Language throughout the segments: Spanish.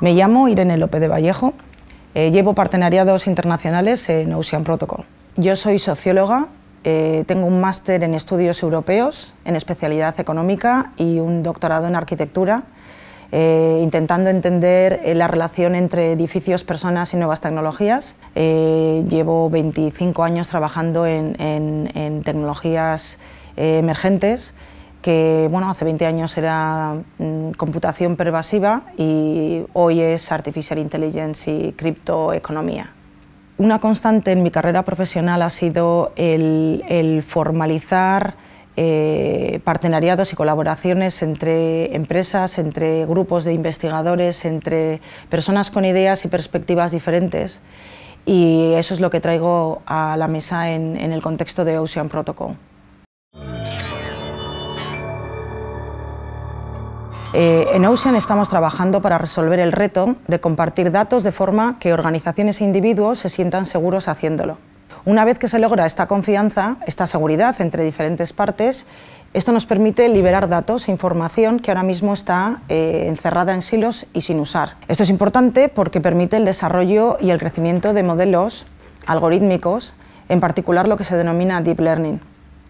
Me llamo Irene López de Vallejo, eh, llevo partenariados internacionales en Ocean Protocol. Yo soy socióloga, eh, tengo un máster en estudios europeos, en especialidad económica y un doctorado en arquitectura, eh, intentando entender la relación entre edificios, personas y nuevas tecnologías. llevo 25 años trabajando en, en tecnologías emergentes que bueno, hace 20 años era mm, computación pervasiva y hoy es artificial intelligence y criptoeconomía. Una constante en mi carrera profesional ha sido el, formalizar eh, partenariados y colaboraciones entre empresas, entre grupos de investigadores, entre personas con ideas y perspectivas diferentes. Y eso es lo que traigo a la mesa en el contexto de Ocean Protocol. Eh, en Ocean estamos trabajando para resolver el reto de compartir datos de forma que organizaciones e individuos se sientan seguros haciéndolo. Una vez que se logra esta confianza, esta seguridad entre diferentes partes, esto nos permite liberar datos e información que ahora mismo está eh, encerrada en silos y sin usar. Esto es importante porque permite el desarrollo y el crecimiento de modelos algorítmicos, en particular lo que se denomina Deep Learning.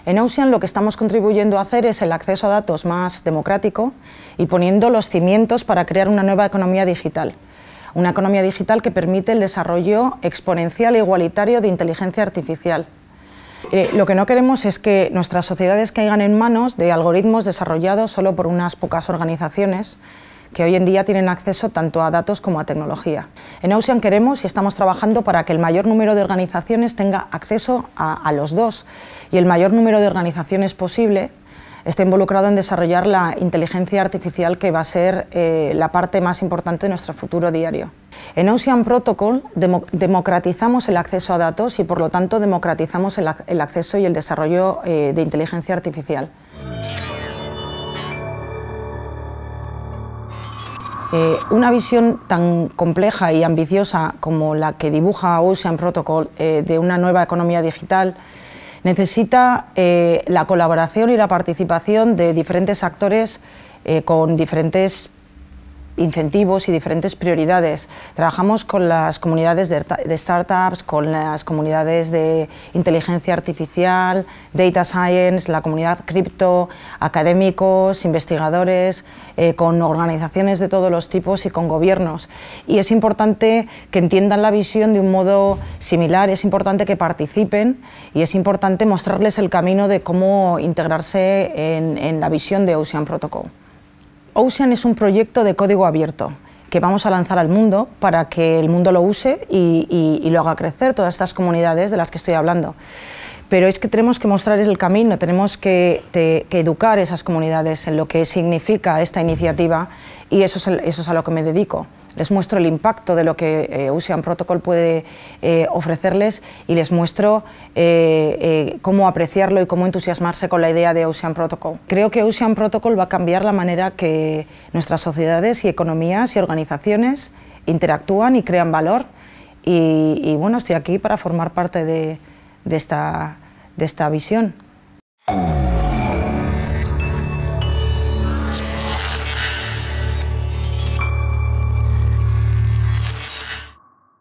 En Ocean lo que estamos contribuyendo a hacer es el acceso a datos más democrático y poniendo los cimientos para crear una nueva economía digital. Una economía digital que permite el desarrollo exponencial e igualitario de inteligencia artificial. Eh, lo que no queremos es que nuestras sociedades caigan en manos de algoritmos desarrollados solo por unas pocas organizaciones, que hoy en día tienen acceso tanto a datos como a tecnología. En Ocean queremos y estamos trabajando para que el mayor número de organizaciones tenga acceso a, los dos y el mayor número de organizaciones posible esté involucrado en desarrollar la inteligencia artificial que va a ser eh, la parte más importante de nuestro futuro diario. En Ocean Protocol democratizamos el acceso a datos y por lo tanto democratizamos el, acceso y el desarrollo eh, de inteligencia artificial. Eh, una visión tan compleja y ambiciosa como la que dibuja Ocean Protocol eh, de una nueva economía digital necesita eh, la colaboración y la participación de diferentes actores con diferentes incentivos y diferentes prioridades. Trabajamos con las comunidades de, startups, con las comunidades de inteligencia artificial, data science, la comunidad cripto, académicos, investigadores, eh, con organizaciones de todos los tipos y con gobiernos. Y es importante que entiendan la visión de un modo similar, es importante que participen y es importante mostrarles el camino de cómo integrarse en, en la visión de Ocean Protocol. Ocean es un proyecto de código abierto que vamos a lanzar al mundo para que el mundo lo use y, lo haga crecer, todas estas comunidades de las que estoy hablando pero es que tenemos que mostrarles el camino, tenemos que, te, que, educar esas comunidades en lo que significa esta iniciativa y eso es, eso es a lo que me dedico. Les muestro el impacto de lo que Ocean eh, Protocol puede eh, ofrecerles y les muestro eh, cómo apreciarlo y cómo entusiasmarse con la idea de Ocean Protocol. Creo que Ocean Protocol va a cambiar la manera que nuestras sociedades y economías y organizaciones interactúan y crean valor y, bueno, estoy aquí para formar parte de, de esta de esta visión.